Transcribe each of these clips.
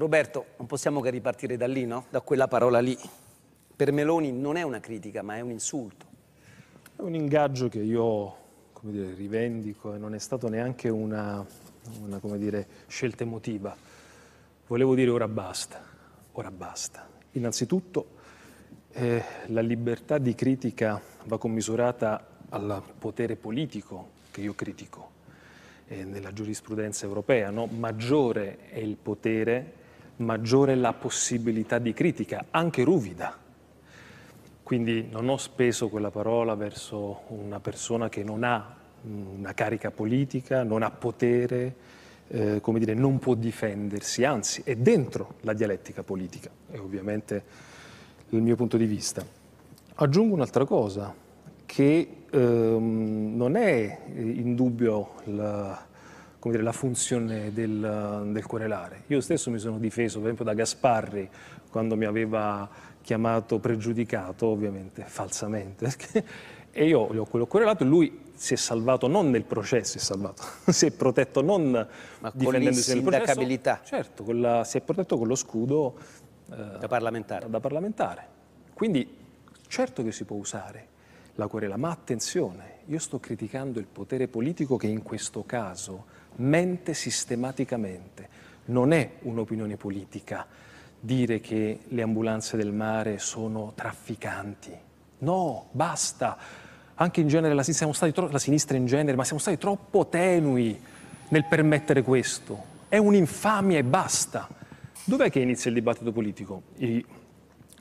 Roberto, non possiamo che ripartire da lì, no? Da quella parola lì. Per Meloni non è una critica, ma è un insulto. È un ingaggio che io dire, rivendico e non è stato neanche una, una dire, scelta emotiva. Volevo dire ora basta, ora basta. Innanzitutto eh, la libertà di critica va commisurata al potere politico che io critico. Eh, nella giurisprudenza europea, no? maggiore è il potere maggiore la possibilità di critica, anche ruvida. Quindi non ho speso quella parola verso una persona che non ha mm, una carica politica, non ha potere, eh, come dire, non può difendersi, anzi è dentro la dialettica politica, è ovviamente il mio punto di vista. Aggiungo un'altra cosa, che ehm, non è eh, in dubbio la, dire, la funzione del, del, querelare. Io stesso mi sono difeso, per esempio, da Gasparri quando mi aveva chiamato pregiudicato, ovviamente falsamente, e io gli ho quello querelato e lui si è salvato non nel processo, si è salvato, si è protetto non Ma difendendosi nel processo. Certo, la, si è protetto con lo scudo eh, da, parlamentare. da parlamentare. Quindi certo che si può usare la querela, ma attenzione, io sto criticando il potere politico che in questo caso mente sistematicamente. Non è un'opinione politica dire che le ambulanze del mare sono trafficanti. No, basta. Anche in genere la sinistra, la sinistra in genere, ma siamo stati troppo tenui nel permettere questo. È un'infamia e basta. Dov'è che inizia il dibattito politico? I,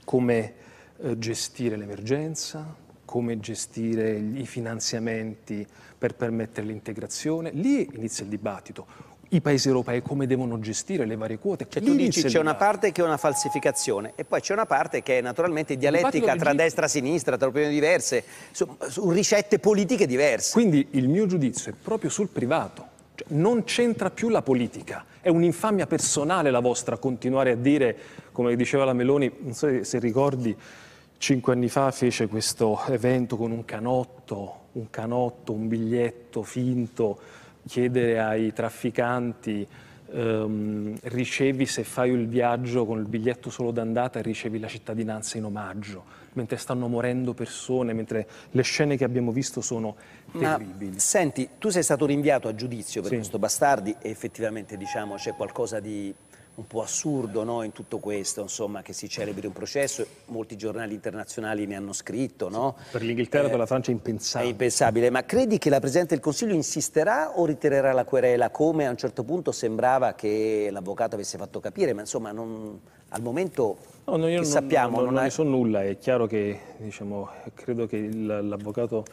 come eh, gestire l'emergenza, come gestire i finanziamenti per permettere l'integrazione, lì inizia il dibattito i paesi europei come devono gestire le varie quote. Cioè, tu dici c'è una parte che è una falsificazione e poi c'è una parte che è naturalmente dialettica tra destra e sinistra, tra opinioni diverse, su, su, ricette politiche diverse. Quindi il mio giudizio è proprio sul privato. Cioè, non c'entra più la politica, è un'infamia personale la vostra continuare a dire, come diceva la Meloni, non so se ricordi, Cinque anni fa fece questo evento con un canotto, un canotto, un biglietto finto, chiedere ai trafficanti ehm, ricevi se fai il viaggio con il biglietto solo d'andata e ricevi la cittadinanza in omaggio, mentre stanno morendo persone, mentre le scene che abbiamo visto sono terribili. Ma, senti, tu sei stato rinviato a giudizio per sì. questo Bastardi e effettivamente diciamo c'è qualcosa di un po' assurdo no, in tutto questo, insomma, che si celebri un processo, molti giornali internazionali ne hanno scritto. No? Per l'Inghilterra e eh, per la Francia è impensabile. È impensabile, ma credi che la Presidente del Consiglio insisterà o ritirerà la querela come a un certo punto sembrava che l'avvocato avesse fatto capire, ma insomma non, al momento no, no, io non, sappiamo... Non, non, non ne so nulla, è chiaro che diciamo, credo che l'avvocato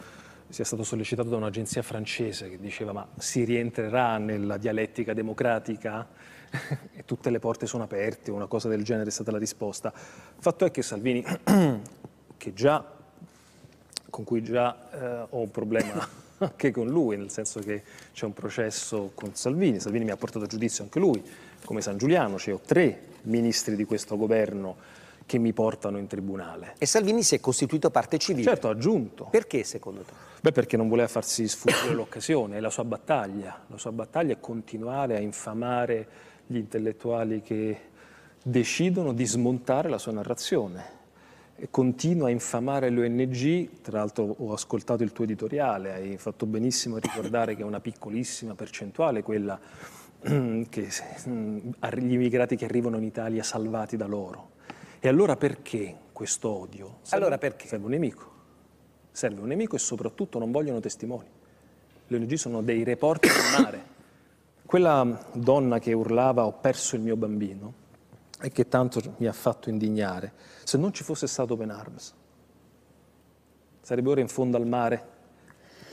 sia stato sollecitato da un'agenzia francese che diceva ma si rientrerà nella dialettica democratica e tutte le porte sono aperte, una cosa del genere è stata la risposta. Il fatto è che Salvini, che già, con cui già eh, ho un problema anche con lui, nel senso che c'è un processo con Salvini, Salvini mi ha portato a giudizio anche lui, come San Giuliano, cioè ho tre ministri di questo governo che mi portano in tribunale. E Salvini si è costituito parte civile? Certo, ha giunto. Perché secondo te? Beh, perché non voleva farsi sfuggire l'occasione, è la sua battaglia. La sua battaglia è continuare a infamare gli intellettuali che decidono di smontare la sua narrazione. E continua a infamare l'ONG, tra l'altro ho ascoltato il tuo editoriale, hai fatto benissimo a ricordare che è una piccolissima percentuale quella che, mm, gli immigrati che arrivano in Italia salvati da loro e allora perché questo odio? Serve, allora perché? Serve un nemico. Serve un nemico e soprattutto non vogliono testimoni. Le ONG sono dei reporter del mare. Quella donna che urlava ho perso il mio bambino e che tanto mi ha fatto indignare, se non ci fosse stato Open Arms, sarebbe ora in fondo al mare,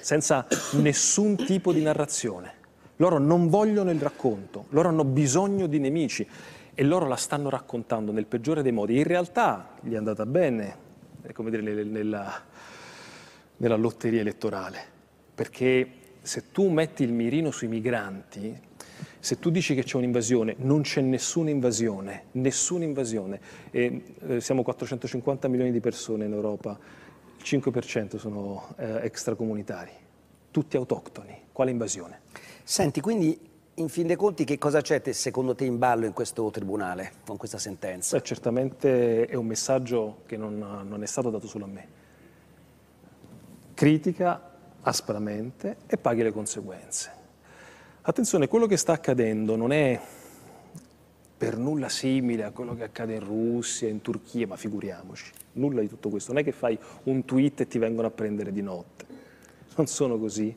senza nessun tipo di narrazione. Loro non vogliono il racconto, loro hanno bisogno di nemici e loro la stanno raccontando nel peggiore dei modi. In realtà gli è andata bene, come dire, nella, nella lotteria elettorale, perché se tu metti il mirino sui migranti, se tu dici che c'è un'invasione, non c'è nessuna invasione, nessuna invasione. E, eh, siamo 450 milioni di persone in Europa, il 5% sono eh, extracomunitari, tutti autoctoni. Quale invasione? Senti, quindi in fin dei conti che cosa c'è secondo te in ballo in questo tribunale con questa sentenza? Beh, certamente è un messaggio che non, non, è stato dato solo a me. Critica aspramente e paghi le conseguenze. Attenzione, quello che sta accadendo non è per nulla simile a quello che accade in Russia, in Turchia, ma figuriamoci, nulla di tutto questo. Non è che fai un tweet e ti vengono a prendere di notte. Non sono così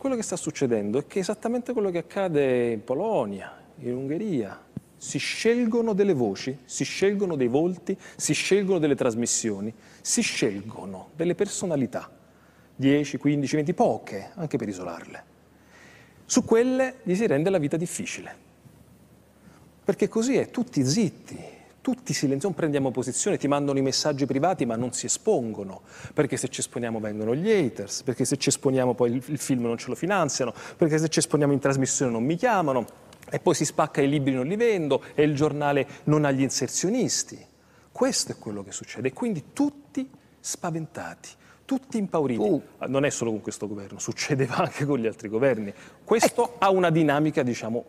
quello che sta succedendo è che è esattamente quello che accade in Polonia, in Ungheria. Si scelgono delle voci, si scelgono dei volti, si scelgono delle trasmissioni, si scelgono delle personalità, 10, 15, 20, poche, anche per isolarle. Su quelle gli si rende la vita difficile, perché così è, tutti zitti, tutti silenziosi, non prendiamo posizione, ti mandano i messaggi privati ma non si espongono, perché se ci esponiamo vengono gli haters, perché se ci esponiamo poi il, il film non ce lo finanziano, perché se ci esponiamo in trasmissione non mi chiamano, e poi si spacca i libri non li vendo e il giornale non ha gli inserzionisti. Questo è quello che succede e quindi tutti spaventati, tutti impauriti. Uh. Non è solo con questo governo, succedeva anche con gli altri governi. Questo eh. ha una dinamica, diciamo,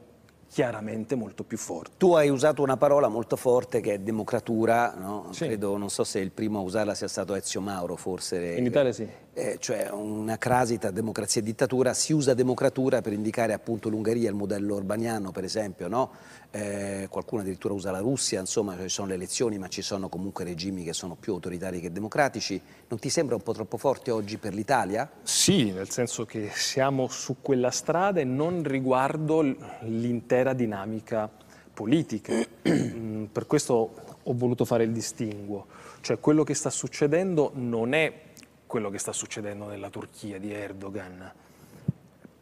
chiaramente molto più forte. Tu hai usato una parola molto forte che è democratura, no? sì. Credo, non so se il primo a usarla sia stato Ezio Mauro, forse. In Italia sì eh, cioè una crasi tra democrazia e dittatura, si usa democratura per indicare appunto l'Ungheria, il modello orbaniano per esempio, no? eh, qualcuno addirittura usa la Russia, insomma ci sono le elezioni ma ci sono comunque regimi che sono più autoritari che democratici, non ti sembra un po' troppo forte oggi per l'Italia? Sì, nel senso che siamo su quella strada e non riguardo l'intera dinamica politica, mm, per questo ho voluto fare il distinguo, cioè quello che sta succedendo non è quello che sta succedendo nella Turchia di Erdogan.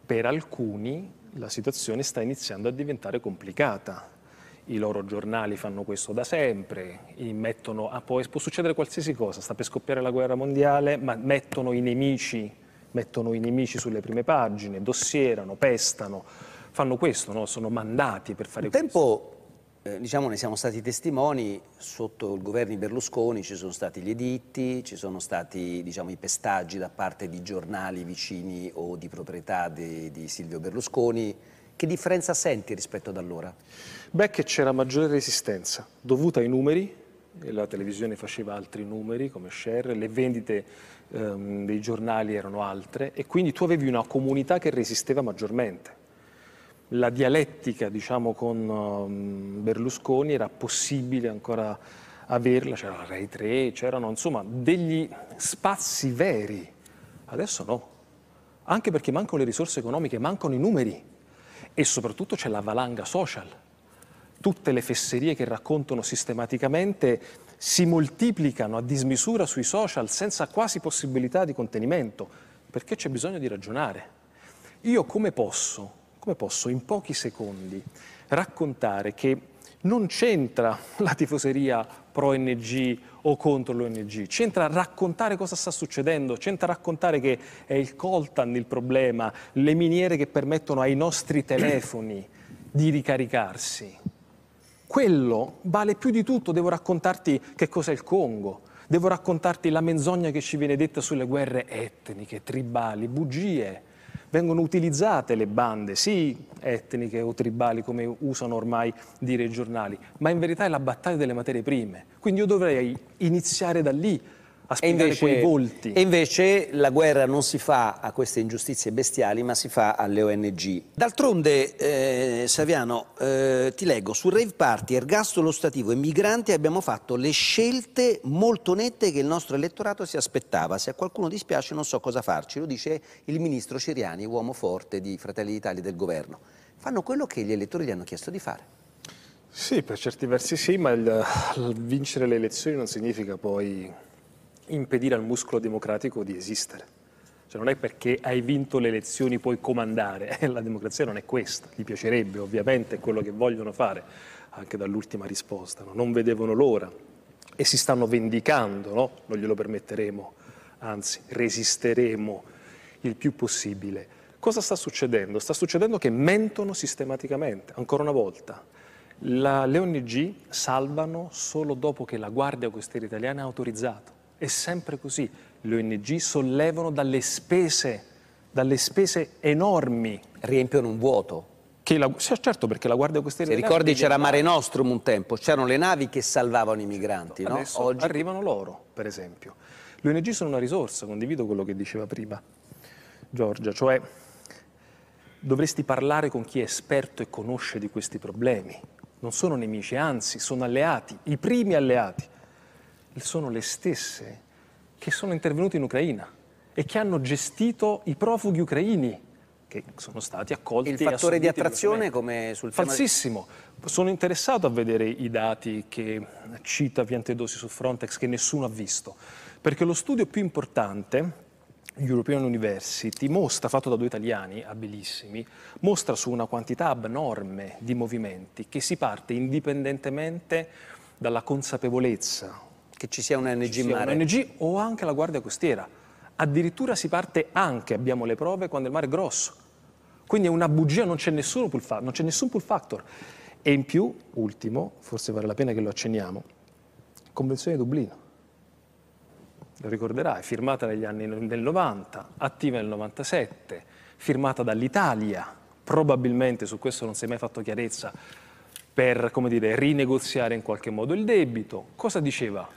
Per alcuni la situazione sta iniziando a diventare complicata. I loro giornali fanno questo da sempre, mettono, ah, può, può succedere qualsiasi cosa, sta per scoppiare la guerra mondiale, ma mettono i nemici, mettono i nemici sulle prime pagine, dossierano, pestano, fanno questo, no? sono mandati per fare Un questo. Tempo eh, diciamo ne siamo stati testimoni, sotto il governo Berlusconi ci sono stati gli editti, ci sono stati diciamo, i pestaggi da parte di giornali vicini o di proprietà di, di Silvio Berlusconi, che differenza senti rispetto ad allora? Beh che c'era maggiore resistenza dovuta ai numeri, la televisione faceva altri numeri come share, le vendite ehm, dei giornali erano altre e quindi tu avevi una comunità che resisteva maggiormente la dialettica diciamo, con um, Berlusconi era possibile ancora averla, c'era la Rai 3, c'erano insomma degli spazi veri. Adesso no, anche perché mancano le risorse economiche, mancano i numeri e soprattutto c'è la valanga social. Tutte le fesserie che raccontano sistematicamente si moltiplicano a dismisura sui social senza quasi possibilità di contenimento, perché c'è bisogno di ragionare. Io come posso come posso in pochi secondi raccontare che non c'entra la tifoseria pro NG o contro l'ONG, c'entra raccontare cosa sta succedendo, c'entra raccontare che è il coltan il problema, le miniere che permettono ai nostri telefoni di ricaricarsi. Quello vale più di tutto, devo raccontarti che cos'è il Congo, devo raccontarti la menzogna che ci viene detta sulle guerre etniche, tribali, bugie vengono utilizzate le bande, sì etniche o tribali come usano ormai dire i giornali, ma in verità è la battaglia delle materie prime. Quindi io dovrei iniziare da lì a spiegare invece, quei volti. E invece la guerra non si fa a queste ingiustizie bestiali, ma si fa alle ONG. D'altronde, eh, Saviano, eh, ti leggo, su rave party, ergastolo stativo e migranti abbiamo fatto le scelte molto nette che il nostro elettorato si aspettava. Se a qualcuno dispiace non so cosa farci, lo dice il ministro Ciriani, uomo forte di Fratelli d'Italia e del governo. Fanno quello che gli elettori gli hanno chiesto di fare. Sì, per certi versi sì, ma il, il vincere le elezioni non significa poi impedire al muscolo democratico di esistere. Cioè non è perché hai vinto le elezioni puoi comandare, la democrazia non è questa, gli piacerebbe ovviamente, quello che vogliono fare, anche dall'ultima risposta, no? non vedevano l'ora e si stanno vendicando, no? non glielo permetteremo, anzi resisteremo il più possibile. Cosa sta succedendo? Sta succedendo che mentono sistematicamente, ancora una volta. La, le ONG salvano solo dopo che la Guardia Costiera Italiana ha autorizzato è sempre così. Le ONG sollevano dalle spese, dalle spese enormi. Riempiono un vuoto. La, certo, perché la Guardia Costiera... Se ricordi c'era Mare Nostrum un tempo, c'erano le navi che salvavano i migranti, certo. no? Oggi... arrivano loro, per esempio. Le ONG sono una risorsa, condivido quello che diceva prima Giorgia, cioè dovresti parlare con chi è esperto e conosce di questi problemi. Non sono nemici, anzi sono alleati, i primi alleati sono le stesse che sono intervenute in Ucraina e che hanno gestito i profughi ucraini che sono stati accolti. Il fattore di attrazione come sul tema... Falsissimo. Sono interessato a vedere i dati che cita Piantedosi su Frontex che nessuno ha visto, perché lo studio più importante European University mostra, fatto da due italiani abilissimi, mostra su una quantità abnorme di movimenti che si parte indipendentemente dalla consapevolezza che ci sia un ONG in mare. Un ONG o anche la Guardia Costiera. Addirittura si parte anche, abbiamo le prove, quando il mare è grosso. Quindi è una bugia, non c'è nessun, nessun pull factor. E in più, ultimo, forse vale la pena che lo accenniamo, Convenzione di Dublino lo ricorderai, firmata negli anni del 90, attiva nel 97, firmata dall'Italia, probabilmente su questo non si è mai fatto chiarezza, per dire, rinegoziare in qualche modo il debito. Cosa diceva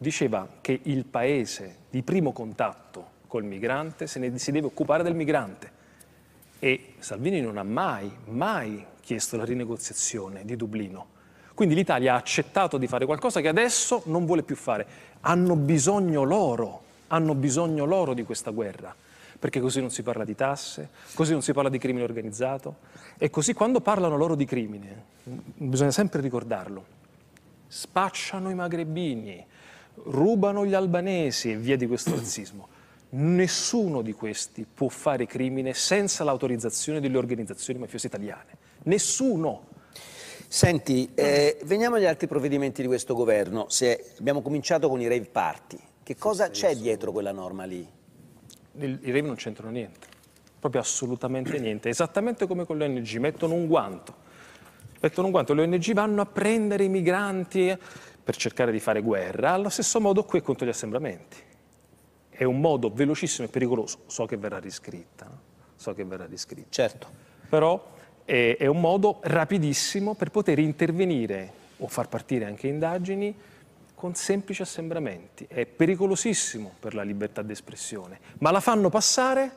diceva che il paese di primo contatto col migrante se ne, si deve occupare del migrante. E Salvini non ha mai, mai chiesto la rinegoziazione di Dublino. Quindi l'Italia ha accettato di fare qualcosa che adesso non vuole più fare. Hanno bisogno loro, hanno bisogno loro di questa guerra perché così non si parla di tasse, così non si parla di crimine organizzato e così quando parlano loro di crimine, bisogna sempre ricordarlo, spacciano i magrebini, rubano gli albanesi e via di questo razzismo. Nessuno di questi può fare crimine senza l'autorizzazione delle organizzazioni mafiose italiane. Nessuno. Senti, eh, veniamo agli altri provvedimenti di questo governo. Se abbiamo cominciato con i rave party. Che cosa c'è dietro quella norma lì? I rave non c'entrano niente, proprio assolutamente niente. Esattamente come con le ONG, mettono un guanto. Mettono un guanto, le ONG vanno a prendere i migranti per cercare di fare guerra, allo stesso modo qui è contro gli assembramenti. È un modo velocissimo e pericoloso, so che verrà riscritta, no? so che verrà riscritta. Certo. Però è, è un modo rapidissimo per poter intervenire o far partire anche indagini con semplici assembramenti. È pericolosissimo per la libertà d'espressione, ma la fanno passare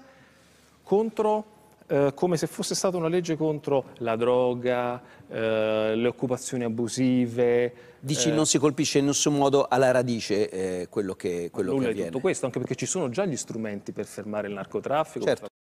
contro eh, come se fosse stata una legge contro la droga, eh, le occupazioni abusive. Dici eh, non si colpisce in nessun modo alla radice eh, quello che, quello nulla che avviene. Nulla di tutto questo, anche perché ci sono già gli strumenti per fermare il narcotraffico. Certo.